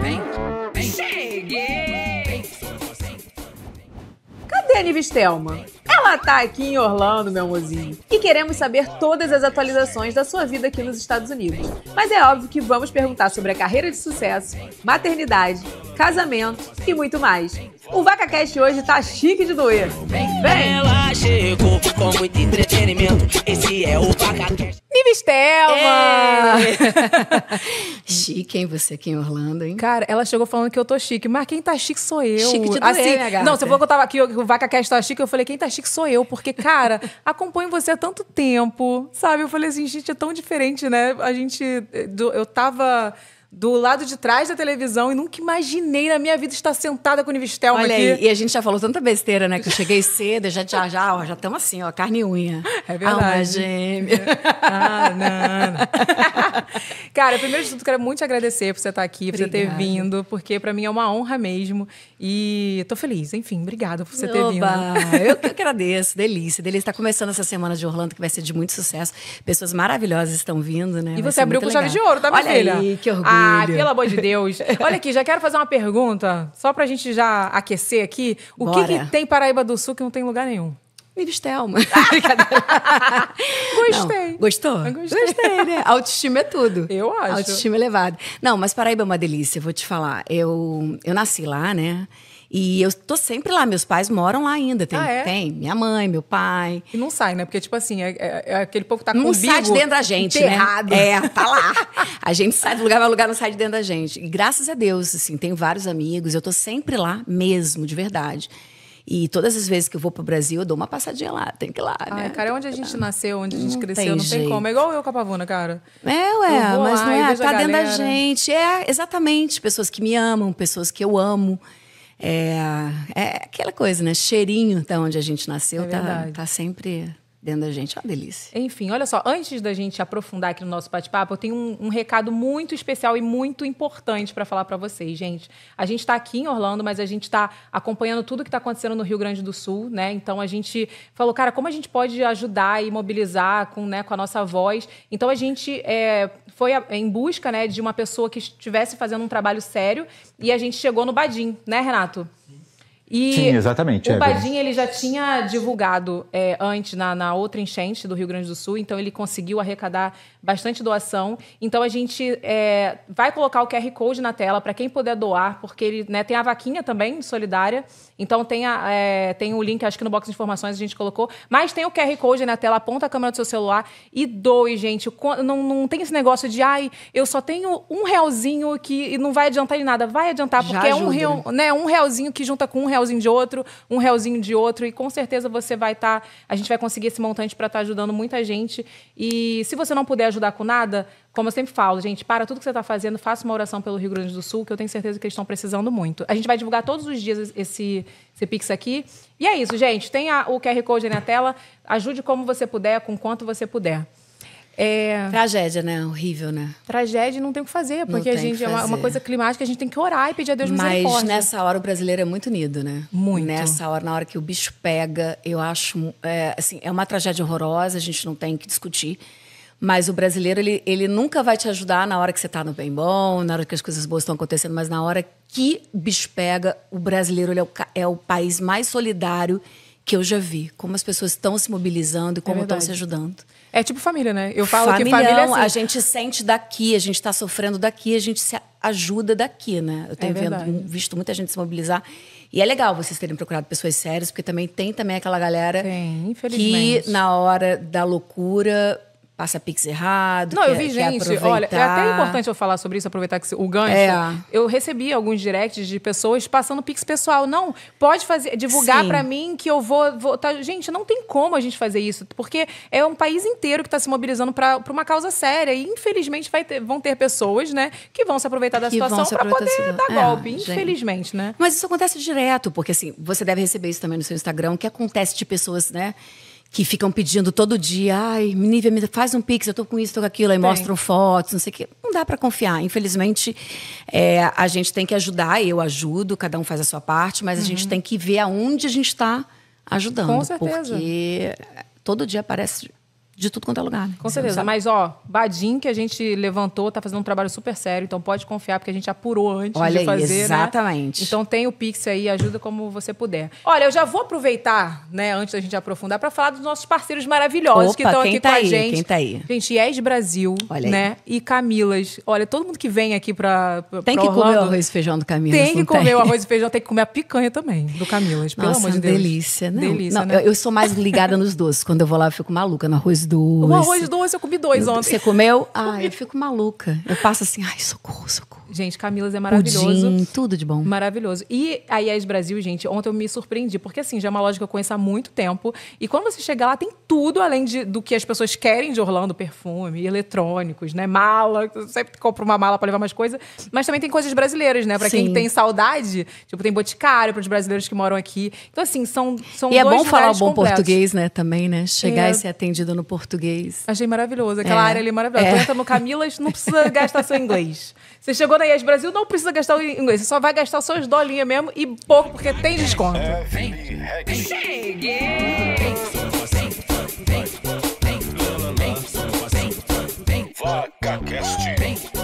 Vem, vem. Cheguei! Cadê a Nivistelma? Ela tá aqui em Orlando, meu amorzinho. E queremos saber todas as atualizações da sua vida aqui nos Estados Unidos. Mas é óbvio que vamos perguntar sobre a carreira de sucesso, maternidade, casamento e muito mais. O VacaCast hoje tá chique de doer. Vem! Ela chegou com muito entretenimento. Esse é o VacaCast. Estelma! É. chique, hein? Você aqui em Orlando, hein? Cara, ela chegou falando que eu tô chique. Mas quem tá chique sou eu. Chique de doer, assim, minha né, gata. Não, você falou que eu tava aqui, o Vaca Cast tá chique, eu falei, quem tá chique sou eu. Porque, cara, acompanho você há tanto tempo, sabe? Eu falei assim, gente, é tão diferente, né? A gente... Eh, eu tava do lado de trás da televisão e nunca imaginei na minha vida estar sentada com o Nivistel Olha Aí, e a gente já falou tanta besteira, né? Que eu cheguei cedo, já já já, ó, já estamos assim, ó, carne e unha. É verdade. Alma gêmea. É. ah, não. Cara, primeiro de tudo, quero muito te agradecer por você estar aqui, por obrigada. você ter vindo, porque para mim é uma honra mesmo e tô feliz. Enfim, obrigada por você ter Oba, vindo. eu que agradeço, delícia, delícia. Está começando essa semana de Orlando que vai ser de muito sucesso. Pessoas maravilhosas estão vindo, né? E vai você abriu com legal. chave de ouro, tá, minha Olha filha? Aí, que orgulho. Ah, ah, pelo amor de Deus. Olha aqui, já quero fazer uma pergunta, só pra gente já aquecer aqui. O que, que, tem Paraíba do Sul que não tem lugar nenhum? Miristelma. Ah, gostei. Não, gostou? Gostei. gostei. né? Autoestima é tudo. Eu acho. Autoestima elevada. Não, mas Paraíba é uma delícia, vou te falar. Eu, eu nasci lá, né? E eu tô sempre lá, meus pais moram lá ainda. Tem, ah, é? tem minha mãe, meu pai. E não sai, né? Porque, tipo assim, é, é, é aquele povo que tá com não sai de dentro da gente, né? enterrado. né? É, tá lá. a gente sai do lugar, pra lugar, não sai de dentro da gente. E graças a Deus, assim, tenho vários amigos. Eu tô sempre lá mesmo, de verdade. E todas as vezes que eu vou pro Brasil, eu dou uma passadinha lá, tem que ir lá, né? Cara, é onde a gente nasceu, onde a gente não cresceu, tem não jeito. tem como. É igual eu com a Pavuna, cara. É, ué, mas lá, não é, tá dentro da gente. É, exatamente, pessoas que me amam, pessoas que eu amo. É, é aquela coisa, né? Cheirinho da onde a gente nasceu é tá, tá sempre dentro da gente. É uma delícia. Enfim, olha só, antes da gente aprofundar aqui no nosso bate-papo, eu tenho um, um, recado muito especial e muito importante para falar para vocês, gente. A gente está aqui em Orlando, mas a gente está acompanhando tudo que está acontecendo no Rio Grande do Sul, né? Então a gente falou, cara, como a gente pode ajudar e mobilizar com, né, com a nossa voz? Então a gente é, foi a, em busca né, de uma pessoa que estivesse fazendo um trabalho sério e a gente chegou no Badim, né, Renato? E Sim, exatamente. O é, Badin, ele já tinha divulgado é, antes na, na, outra enchente do Rio Grande do Sul, então ele conseguiu arrecadar bastante doação. Então a gente é, vai colocar o QR Code na tela para quem puder doar, porque ele né, tem a vaquinha também solidária. Então tem, a, é, tem o link, acho que no box de informações a gente colocou. Mas tem o QR Code na tela, aponta a câmera do seu celular e doe, gente. Não, não tem esse negócio de, ai, eu só tenho um realzinho que não vai adiantar em nada. Vai adiantar, porque é um, real, né? né, um realzinho que junta com um real realzinho de outro, um realzinho de outro, e com certeza você vai estar. Tá, a gente vai conseguir esse montante para estar tá ajudando muita gente. E se você não puder ajudar com nada, como eu sempre falo, gente, para tudo que você está fazendo, faça uma oração pelo Rio Grande do Sul, que eu tenho certeza que eles estão precisando muito. A gente vai divulgar todos os dias esse, esse Pix aqui. E é isso, gente. Tem a, o QR Code aí na tela. Ajude como você puder, com quanto você puder. É... Tragédia, né? Horrível, né? Tragédia não tem o que fazer, porque a gente é uma, uma, coisa climática, a gente tem que orar e pedir a Deus Mas misericórdia. Mas nessa hora o brasileiro é muito unido, né? Muito. Nessa hora, na hora que o bicho pega, eu acho. É, assim, é uma tragédia horrorosa, a gente não tem que discutir. Mas o brasileiro, ele, ele nunca vai te ajudar na hora que você tá no bem bom, na hora que as coisas boas estão acontecendo, mas na hora que o bicho pega, o brasileiro é o, é o país mais solidário que eu já vi, como as pessoas estão se mobilizando e é como é estão se ajudando. É tipo família, né? Eu falo que família é assim. a gente sente daqui, a gente está sofrendo daqui, a gente se ajuda daqui, né? Eu tenho é vendo, visto muita gente se mobilizar. E é legal vocês terem procurado pessoas sérias, porque também tem também aquela galera Sim, que na hora da loucura passa pix errado. Não, quer, eu vi gente, olha, é até importante eu falar sobre isso, aproveitar que o gancho. É. Eu recebi alguns directs de pessoas passando pix pessoal. Não, pode fazer, divulgar para mim que eu vou, vou tá, gente, não tem como a gente fazer isso, porque é um país inteiro que está se mobilizando para uma causa séria e infelizmente ter, vão ter pessoas, né, que vão se aproveitar da que situação para poder dar é, golpe, infelizmente, gente. né? Mas isso acontece direto, porque assim, você deve receber isso também no seu Instagram, que acontece de pessoas, né, que ficam pedindo todo dia, ai, Nívia, me faz um pix, eu tô com isso, tô com aquilo, aí mostram fotos, não sei o quê. Não dá para confiar. Infelizmente, é, a gente tem que ajudar, eu ajudo, cada um faz a sua parte, mas uhum. a gente uhum. tem que ver aonde a gente está ajudando. Com certeza. Porque todo dia aparece de tudo quanto é lugar. Né? Com certeza. Mas, ó, Badim, que a gente levantou, tá fazendo um trabalho super sério, então pode confiar, porque a gente apurou antes Olha de fazer. Aí, né? exatamente. Né? Então tem o Pix aí, ajuda como você puder. Olha, eu já vou aproveitar, né, antes da gente aprofundar, para falar dos nossos parceiros maravilhosos Opa, que estão aqui tá com aí? a gente. Quem tá aí? Gente, Yes Brasil, Olha né? Aí. E Camilas. Olha, todo mundo que vem aqui pra. pra tem que Orlando, comer o arroz e feijão do Camilas. Tem que comer tem. o arroz e feijão, tem que comer a picanha também do Camilas, Nossa, pelo amor de Deus. Delícia, né? Delícia, não, né? Eu, eu, sou mais ligada nos doces. Quando eu vou lá, eu fico maluca no arroz arroz doce. O arroz doce, eu comi dois ontem. Você comeu? Ai, ah, eu fico maluca. Eu passo assim, ai, socorro, socorro. Gente, Camilas é maravilhoso. Pudim, tudo de bom. Maravilhoso. E a IES Brasil, gente, ontem eu me surpreendi, porque assim, já é uma loja que eu conheço há muito tempo. E quando você chega lá, tem tudo além de, do que as pessoas querem de Orlando, perfume, eletrônicos, né? Mala, sempre compra uma mala para levar mais coisa. Mas também tem coisas brasileiras, né? Para quem tem saudade, tipo, tem boticário para os brasileiros que moram aqui. Então, assim, são, são E é bom falar o bom completos. português, né? Também, né? Chegar é. e ser atendido no português. Achei maravilhoso. Aquela é. área ali é maravilhosa. É. Tu entra no Camilas, não precisa gastar seu inglês. Você chegou na Paranaense Brasil não precisa gastar o inglês, você só vai gastar suas dolinhas mesmo e pouco, porque tem desconto. É, vem, vem